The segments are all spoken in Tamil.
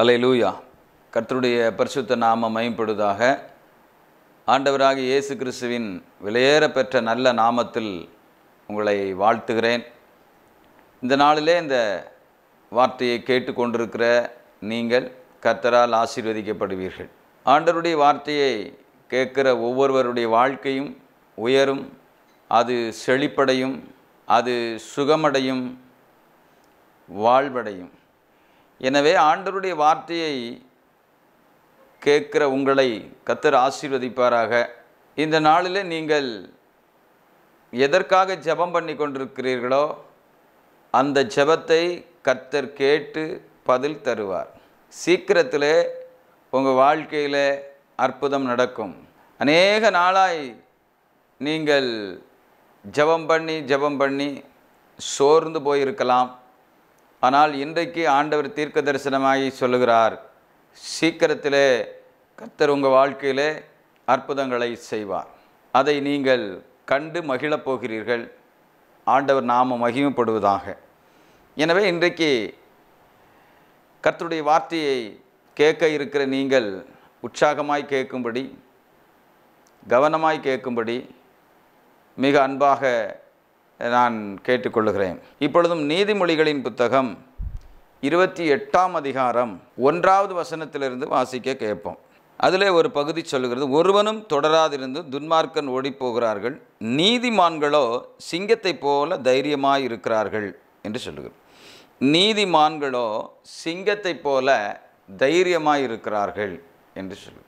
அலை லூயா கர்த்தருடைய பரிசுத்த நாம மயம்படுவதாக ஆண்டவராக இயேசு கிறிஸ்துவின் விலையேற பெற்ற நல்ல நாமத்தில் உங்களை வாழ்த்துகிறேன் இந்த நாளிலே இந்த வார்த்தையை கேட்டுக்கொண்டிருக்கிற நீங்கள் கர்த்தரால் ஆசீர்வதிக்கப்படுவீர்கள் ஆண்டவருடைய வார்த்தையை கேட்கிற ஒவ்வொருவருடைய வாழ்க்கையும் உயரும் அது செழிப்படையும் அது சுகமடையும் வாழ்வடையும் எனவே ஆண்டருடைய வார்த்தையை கேட்குற உங்களை கத்தர் ஆசீர்வதிப்பாராக இந்த நாளில் நீங்கள் எதற்காக ஜபம் பண்ணி கொண்டிருக்கிறீர்களோ அந்த ஜபத்தை கத்தர் கேட்டு பதில் தருவார் சீக்கிரத்தில் உங்கள் வாழ்க்கையில் அற்புதம் நடக்கும் அநேக நாளாய் நீங்கள் ஜபம் பண்ணி ஜபம் பண்ணி சோர்ந்து போயிருக்கலாம் ஆனால் இன்றைக்கு ஆண்டவர் தீர்க்க தரிசனமாகி சொல்லுகிறார் சீக்கிரத்திலே கர்த்தர் உங்கள் வாழ்க்கையிலே அற்புதங்களை செய்வார் அதை நீங்கள் கண்டு மகிழப் போகிறீர்கள் ஆண்டவர் நாம மகிமைப்படுவதாக எனவே இன்றைக்கு கர்த்தருடைய வார்த்தையை கேட்க இருக்கிற நீங்கள் உற்சாகமாய் கேட்கும்படி கவனமாய் கேட்கும்படி மிக அன்பாக நான் கேட்டுக்கொள்கிறேன் இப்பொழுதும் நீதிமொழிகளின் புத்தகம் இருபத்தி எட்டாம் அதிகாரம் ஒன்றாவது வசனத்திலிருந்து வாசிக்க கேட்போம் அதிலே ஒரு பகுதி சொல்லுகிறது ஒருவனும் தொடராதிருந்து துன்மார்க்கன் ஓடிப்போகிறார்கள் நீதிமான்களோ சிங்கத்தை போல தைரியமாக இருக்கிறார்கள் என்று சொல்லுகிறது நீதிமான்களோ சிங்கத்தை போல தைரியமாக இருக்கிறார்கள் என்று சொல்லு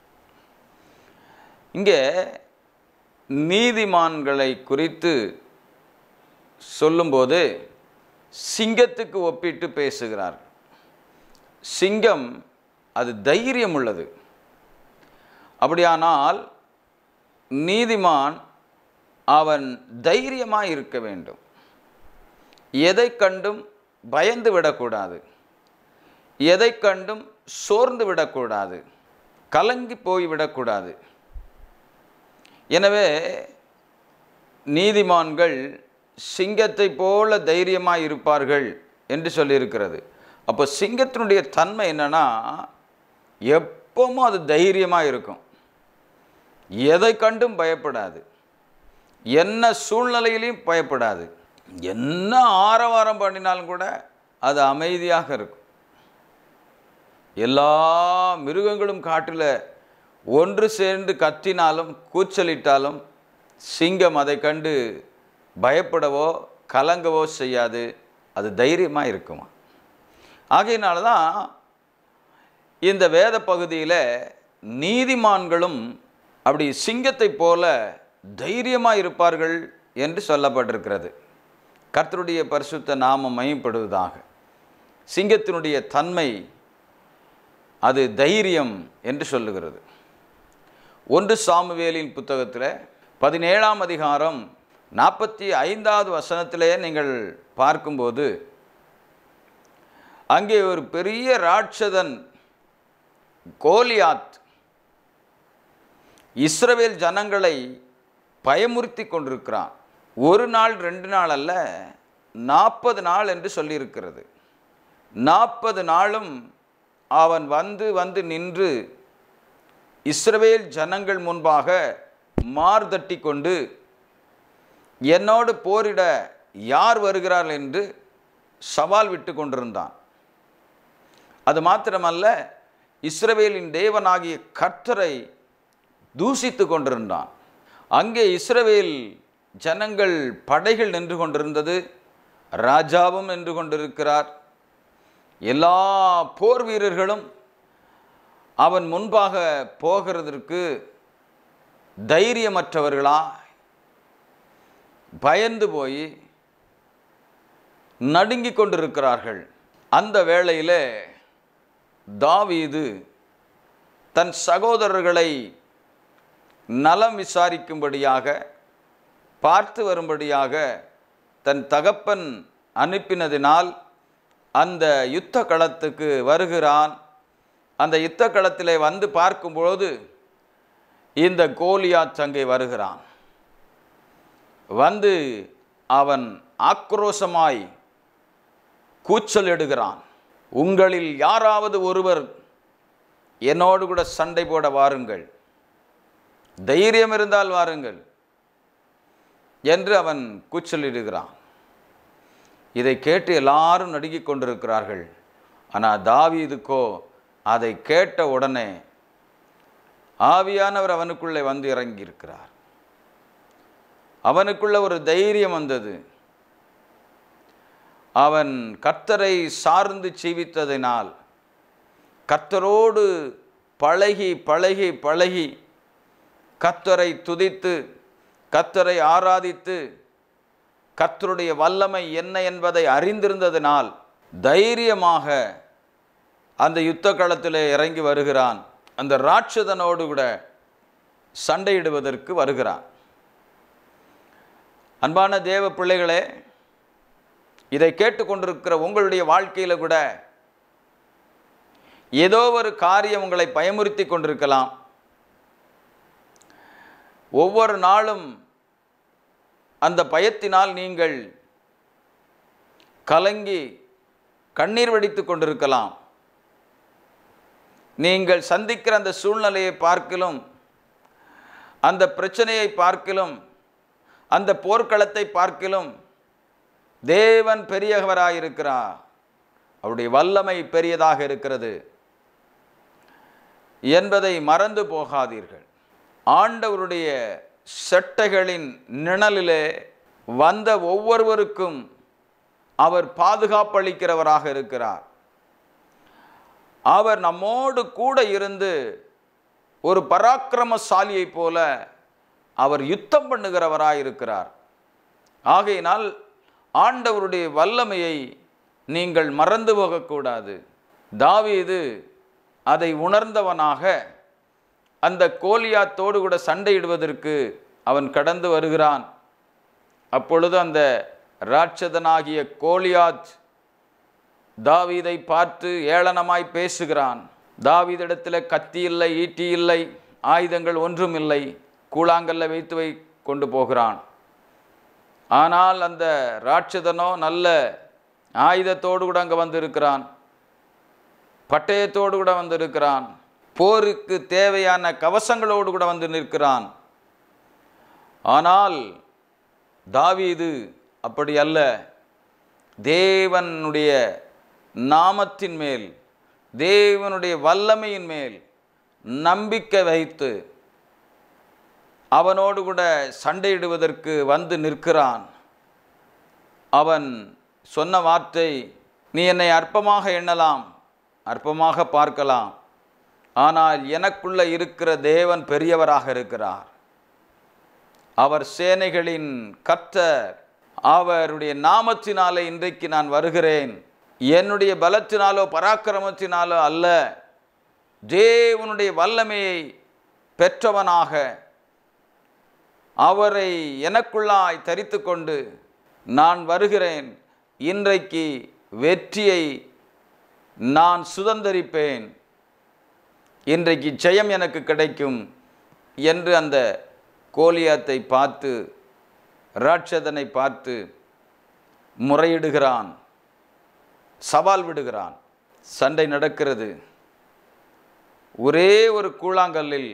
இங்கே நீதிமான்களை குறித்து சொல்லும்போது சிங்கத்துக்கு ஒப்பிட்டு பேசுகிறார் சிங்கம் அது தைரியம் உள்ளது அப்படியானால் நீதிமான் அவன் தைரியமாக இருக்க வேண்டும் எதை கண்டும் பயந்து விடக்கூடாது எதை கண்டும் சோர்ந்து விடக்கூடாது கலங்கி போய்விடக்கூடாது எனவே நீதிமான்கள் சிங்கத்தை போல தைரியமாக இருப்பார்கள் என்று சொல்லியிருக்கிறது அப்போ சிங்கத்தினுடைய தன்மை என்னென்னா எப்பவும் அது தைரியமாக இருக்கும் எதை கண்டும் பயப்படாது என்ன சூழ்நிலையிலையும் பயப்படாது என்ன ஆரவாரம் பண்ணினாலும் கூட அது அமைதியாக இருக்கும் எல்லா மிருகங்களும் காட்டில் ஒன்று சேர்ந்து கத்தினாலும் கூச்சலிட்டாலும் சிங்கம் அதை கண்டு பயப்படவோ கலங்கவோ செய்யாது அது தைரியமாக இருக்குமா ஆகையினால தான் இந்த வேத பகுதியில் நீதிமான்களும் அப்படி சிங்கத்தை போல தைரியமாக இருப்பார்கள் என்று சொல்லப்பட்டிருக்கிறது கர்த்தருடைய பரிசுத்த நாமம் மையப்படுவதாக சிங்கத்தினுடைய தன்மை அது தைரியம் என்று சொல்லுகிறது ஒன்று சாமுவேலின் புத்தகத்தில் பதினேழாம் அதிகாரம் நாற்பத்தி ஐந்தாவது வசனத்திலேயே நீங்கள் பார்க்கும்போது அங்கே ஒரு பெரிய ராட்சதன் கோலியாத் இஸ்ரவேல் ஜனங்களை பயமுறுத்தி கொண்டிருக்கிறான் ஒரு நாள் ரெண்டு நாள் அல்ல நாற்பது நாள் என்று சொல்லியிருக்கிறது நாற்பது நாளும் அவன் வந்து வந்து நின்று இஸ்ரவேல் ஜனங்கள் முன்பாக மார்தட்டி கொண்டு என்னோடு போரிட யார் வருகிறார் என்று சவால் விட்டு கொண்டிருந்தான் அது மாத்திரமல்ல இஸ்ரவேலின் தேவனாகிய கர்த்தரை தூசித்து கொண்டிருந்தான் அங்கே இஸ்ரவேல் ஜனங்கள் படைகள் நின்று கொண்டிருந்தது ராஜாவும் நின்று கொண்டிருக்கிறார் எல்லா போர் வீரர்களும் அவன் முன்பாக போகிறதற்கு தைரியமற்றவர்களா பயந்து போய் நடுங்கி கொண்டிருக்கிறார்கள் அந்த வேளையில் தாவீது தன் சகோதரர்களை நலம் விசாரிக்கும்படியாக பார்த்து வரும்படியாக தன் தகப்பன் அனுப்பினதினால் அந்த யுத்த களத்துக்கு வருகிறான் அந்த யுத்த களத்திலே வந்து பார்க்கும்பொழுது இந்த கோலியா சங்கை வருகிறான் வந்து அவன் ஆக்ரோஷமாய் கூச்சல் எடுகிறான் உங்களில் யாராவது ஒருவர் என்னோடு கூட சண்டை போட வாருங்கள் தைரியம் இருந்தால் வாருங்கள் என்று அவன் கூச்சலிடுகிறான் இதை கேட்டு எல்லாரும் நடுக்கிக் கொண்டிருக்கிறார்கள் ஆனால் தாவீதுக்கோ அதை கேட்ட உடனே ஆவியானவர் அவனுக்குள்ளே வந்து இறங்கியிருக்கிறார் அவனுக்குள்ள ஒரு தைரியம் வந்தது அவன் கர்த்தரை சார்ந்து ஜீவித்ததினால் கர்த்தரோடு பழகி பழகி பழகி கத்தரை துதித்து கத்தரை ஆராதித்து கத்தருடைய வல்லமை என்ன என்பதை அறிந்திருந்ததினால் தைரியமாக அந்த யுத்த களத்திலே இறங்கி வருகிறான் அந்த ராட்சதனோடு கூட சண்டையிடுவதற்கு வருகிறான் அன்பான தேவ பிள்ளைகளே இதை கேட்டுக்கொண்டிருக்கிற உங்களுடைய வாழ்க்கையில் கூட ஏதோ ஒரு காரியம் உங்களை பயமுறுத்தி கொண்டிருக்கலாம் ஒவ்வொரு நாளும் அந்த பயத்தினால் நீங்கள் கலங்கி கண்ணீர் வடித்து கொண்டிருக்கலாம் நீங்கள் சந்திக்கிற அந்த சூழ்நிலையை பார்க்கிலும் அந்த பிரச்சனையை பார்க்கிலும் அந்த போர்க்களத்தை பார்க்கிலும் தேவன் பெரியவராயிருக்கிறார் அவருடைய வல்லமை பெரியதாக இருக்கிறது என்பதை மறந்து போகாதீர்கள் ஆண்டவருடைய செட்டைகளின் நிழலிலே வந்த ஒவ்வொருவருக்கும் அவர் பாதுகாப்பளிக்கிறவராக இருக்கிறார் அவர் நம்மோடு கூட இருந்து ஒரு பராக்கிரமசாலியைப் போல அவர் யுத்தம் பண்ணுகிறவராயிருக்கிறார் இருக்கிறார் ஆகையினால் ஆண்டவருடைய வல்லமையை நீங்கள் மறந்து போகக்கூடாது தாவீது அதை உணர்ந்தவனாக அந்த கோலியாத்தோடு கூட சண்டையிடுவதற்கு அவன் கடந்து வருகிறான் அப்பொழுது அந்த ராட்சதனாகிய கோலியாத் தாவீதை பார்த்து ஏளனமாய் பேசுகிறான் தாவீதிடத்தில் கத்தி இல்லை ஈட்டி இல்லை ஆயுதங்கள் ஒன்றும் இல்லை கூழாங்கல்ல வைத்து வை கொண்டு போகிறான் ஆனால் அந்த ராட்சதனோ நல்ல ஆயுதத்தோடு கூட அங்கே வந்திருக்கிறான் பட்டயத்தோடு கூட வந்திருக்கிறான் போருக்கு தேவையான கவசங்களோடு கூட வந்து நிற்கிறான் ஆனால் தாவீது அப்படி அல்ல தேவனுடைய நாமத்தின் மேல் தேவனுடைய வல்லமையின் மேல் நம்பிக்கை வைத்து அவனோடு கூட சண்டையிடுவதற்கு வந்து நிற்கிறான் அவன் சொன்ன வார்த்தை நீ என்னை அற்பமாக எண்ணலாம் அற்பமாக பார்க்கலாம் ஆனால் எனக்குள்ளே இருக்கிற தேவன் பெரியவராக இருக்கிறார் அவர் சேனைகளின் கர்த்தர் அவருடைய நாமத்தினாலே இன்றைக்கு நான் வருகிறேன் என்னுடைய பலத்தினாலோ பராக்கிரமத்தினாலோ அல்ல தேவனுடைய வல்லமையை பெற்றவனாக அவரை எனக்குள்ளாய் தரித்து கொண்டு நான் வருகிறேன் இன்றைக்கு வெற்றியை நான் சுதந்திரிப்பேன் இன்றைக்கு ஜெயம் எனக்கு கிடைக்கும் என்று அந்த கோலியாத்தை பார்த்து ராட்சதனை பார்த்து முறையிடுகிறான் சவால் விடுகிறான் சண்டை நடக்கிறது ஒரே ஒரு கூழாங்கல்லில்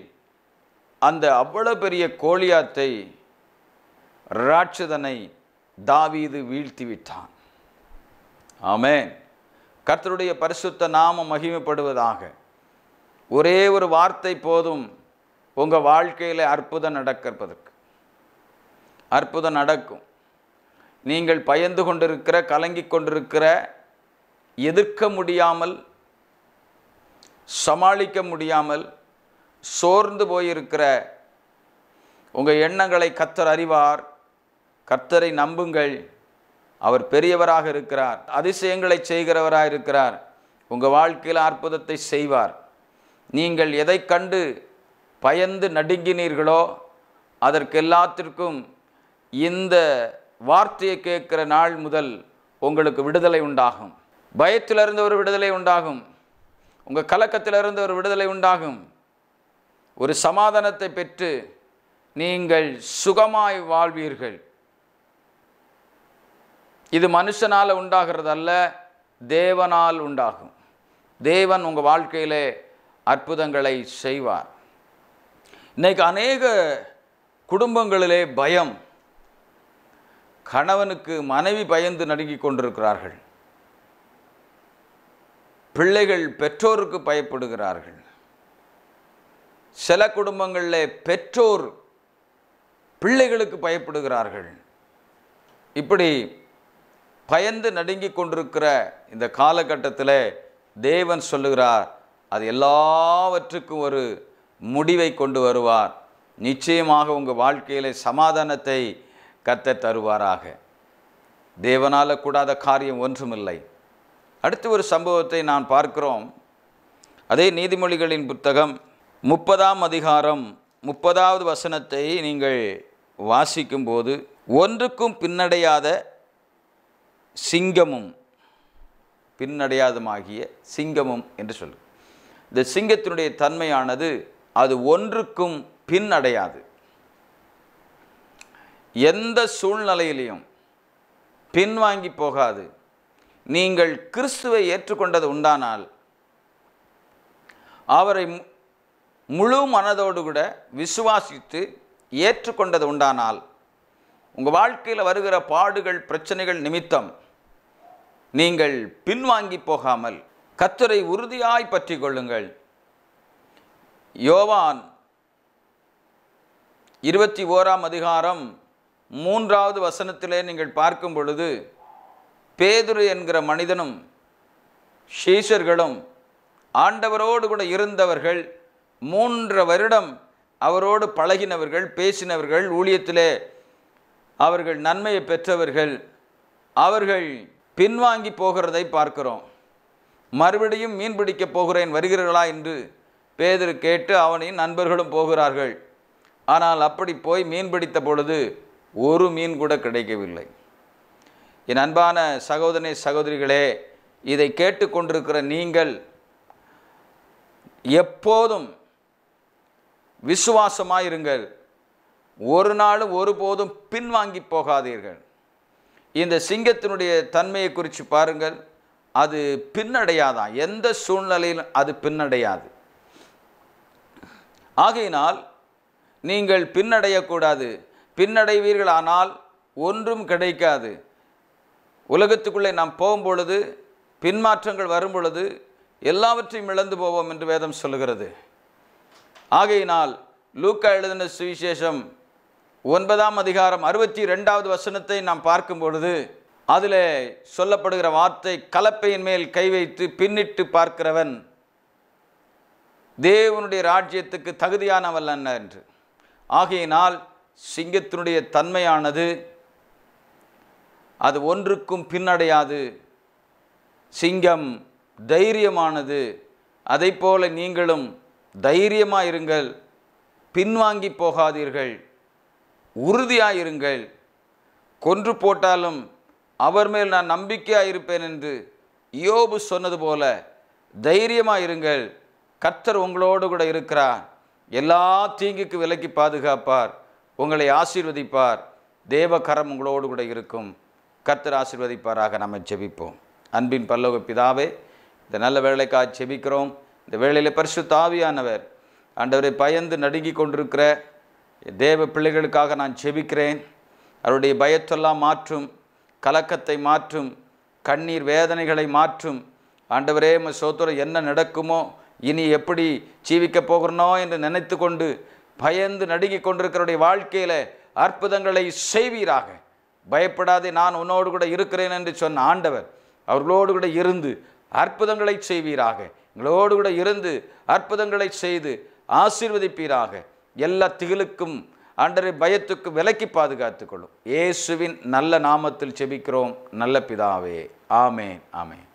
அந்த அவ்வளோ பெரிய கோலியாத்தை ராட்சதனை தாவீது வீழ்த்தி விட்டான் ஆமேன் கர்த்தருடைய பரிசுத்த நாமம் மகிமைப்படுவதாக ஒரே ஒரு வார்த்தை போதும் உங்கள் வாழ்க்கையில் அற்புதம் நடக்கிறதுக்கு அற்புதம் நடக்கும் நீங்கள் பயந்து கொண்டிருக்கிற கலங்கி கொண்டிருக்கிற எதிர்க்க முடியாமல் சமாளிக்க முடியாமல் சோர்ந்து போயிருக்கிற உங்கள் எண்ணங்களை கத்தர் அறிவார் கர்த்தரை நம்புங்கள் அவர் பெரியவராக இருக்கிறார் அதிசயங்களை செய்கிறவராக இருக்கிறார் உங்கள் வாழ்க்கையில் அற்புதத்தை செய்வார் நீங்கள் எதை கண்டு பயந்து நடுங்கினீர்களோ அதற்கு எல்லாத்திற்கும் இந்த வார்த்தையை கேட்கிற நாள் முதல் உங்களுக்கு விடுதலை உண்டாகும் பயத்திலிருந்து ஒரு விடுதலை உண்டாகும் உங்கள் கலக்கத்திலிருந்து ஒரு விடுதலை உண்டாகும் ஒரு சமாதானத்தை பெற்று நீங்கள் சுகமாய் வாழ்வீர்கள் இது மனுஷனால் உண்டாகிறதல்ல தேவனால் உண்டாகும் தேவன் உங்கள் வாழ்க்கையிலே அற்புதங்களை செய்வார் இன்றைக்கு அநேக குடும்பங்களிலே பயம் கணவனுக்கு மனைவி பயந்து நடுங்கி கொண்டிருக்கிறார்கள் பிள்ளைகள் பெற்றோருக்கு பயப்படுகிறார்கள் சில குடும்பங்களில் பெற்றோர் பிள்ளைகளுக்கு பயப்படுகிறார்கள் இப்படி பயந்து நடுங்கி கொண்டிருக்கிற இந்த காலகட்டத்தில் தேவன் சொல்லுகிறார் அது எல்லாவற்றுக்கும் ஒரு முடிவை கொண்டு வருவார் நிச்சயமாக உங்கள் வாழ்க்கையில் சமாதானத்தை கத்த தருவாராக தேவனால் கூடாத காரியம் ஒன்றுமில்லை அடுத்து ஒரு சம்பவத்தை நான் பார்க்கிறோம் அதே நீதிமொழிகளின் புத்தகம் முப்பதாம் அதிகாரம் முப்பதாவது வசனத்தை நீங்கள் வாசிக்கும்போது ஒன்றுக்கும் பின்னடையாத சிங்கமும் பின்னடையாதமாகிய சிங்கமும் என்று சொல்லு இந்த சிங்கத்தினுடைய தன்மையானது அது ஒன்றுக்கும் பின்னடையாது எந்த சூழ்நிலையிலையும் பின்வாங்கி போகாது நீங்கள் கிறிஸ்துவை ஏற்றுக்கொண்டது உண்டானால் அவரை முழு மனதோடு கூட விசுவாசித்து ஏற்றுக்கொண்டது உண்டானால் உங்கள் வாழ்க்கையில் வருகிற பாடுகள் பிரச்சனைகள் நிமித்தம் நீங்கள் பின்வாங்கி போகாமல் கத்துரை உறுதியாய் பற்றி கொள்ளுங்கள் யோவான் இருபத்தி ஓராம் அதிகாரம் மூன்றாவது வசனத்திலே நீங்கள் பார்க்கும் பொழுது பேதுரு என்கிற மனிதனும் ஷீஷர்களும் ஆண்டவரோடு கூட இருந்தவர்கள் மூன்று வருடம் அவரோடு பழகினவர்கள் பேசினவர்கள் ஊழியத்திலே அவர்கள் நன்மையை பெற்றவர்கள் அவர்கள் பின்வாங்கி போகிறதை பார்க்கிறோம் மறுபடியும் மீன் பிடிக்கப் போகிறேன் வருகிறீர்களா என்று பேதர் கேட்டு அவனையும் நண்பர்களும் போகிறார்கள் ஆனால் அப்படி போய் மீன் பிடித்த பொழுது ஒரு மீன் கூட கிடைக்கவில்லை என் அன்பான சகோதரே சகோதரிகளே இதை கேட்டுக்கொண்டிருக்கிற நீங்கள் எப்போதும் விசுவாசமாயிருங்கள் ஒரு நாளும் ஒருபோதும் பின்வாங்கி போகாதீர்கள் இந்த சிங்கத்தினுடைய தன்மையை குறித்து பாருங்கள் அது பின்னடையாதான் எந்த சூழ்நிலையிலும் அது பின்னடையாது ஆகையினால் நீங்கள் பின்னடையக்கூடாது பின்னடைவீர்கள் ஆனால் ஒன்றும் கிடைக்காது உலகத்துக்குள்ளே நாம் போகும் பொழுது பின்மாற்றங்கள் வரும் பொழுது எல்லாவற்றையும் இழந்து போவோம் என்று வேதம் சொல்கிறது ஆகையினால் லூக்கா எழுதின சுவிசேஷம் ஒன்பதாம் அதிகாரம் அறுபத்தி ரெண்டாவது வசனத்தை நாம் பார்க்கும் பொழுது அதில் சொல்லப்படுகிற வார்த்தை கலப்பையின் மேல் கை வைத்து பின்னிட்டு பார்க்கிறவன் தேவனுடைய ராஜ்யத்துக்கு தகுதியானவல்ல என்று ஆகையினால் சிங்கத்தினுடைய தன்மையானது அது ஒன்றுக்கும் பின்னடையாது சிங்கம் தைரியமானது அதை போல நீங்களும் தைரியமாக இருங்கள் பின்வாங்கி போகாதீர்கள் உறுதியாக இருங்கள் கொன்று போட்டாலும் அவர் மேல் நான் நம்பிக்கையாக இருப்பேன் என்று யோபு சொன்னது போல தைரியமாக இருங்கள் கத்தர் உங்களோடு கூட இருக்கிறார் எல்லா தீங்குக்கு விலக்கி பாதுகாப்பார் உங்களை ஆசீர்வதிப்பார் தேவகரம் உங்களோடு கூட இருக்கும் கர்த்தர் ஆசீர்வதிப்பாராக நம்ம ஜெபிப்போம் அன்பின் பல்லோக பிதாவே இந்த நல்ல வேலைக்காக ஜெபிக்கிறோம் இந்த வேளையில் பரிசு தாவியானவர் ஆண்டவரை பயந்து நடுங்கி கொண்டிருக்கிற தேவ பிள்ளைகளுக்காக நான் செபிக்கிறேன் அவருடைய பயத்தெல்லாம் மாற்றும் கலக்கத்தை மாற்றும் கண்ணீர் வேதனைகளை மாற்றும் ஆண்டவரே சோத்துரை என்ன நடக்குமோ இனி எப்படி ஜீவிக்கப் போகிறனோ என்று நினைத்து கொண்டு பயந்து நடுங்கி கொண்டிருக்கிறவருடைய வாழ்க்கையில் அற்புதங்களை செய்வீராக பயப்படாதே நான் உன்னோடு கூட இருக்கிறேன் என்று சொன்ன ஆண்டவர் அவர்களோடு கூட இருந்து அற்புதங்களை செய்வீராக எங்களோடு கூட இருந்து அற்புதங்களை செய்து ஆசீர்வதிப்பீராக எல்லா திகிலுக்கும் அன்றரை பயத்துக்கு விலக்கி பாதுகாத்துக்கொள்ளும் இயேசுவின் நல்ல நாமத்தில் செபிக்கிறோம் நல்ல பிதாவே ஆமேன் ஆமேன்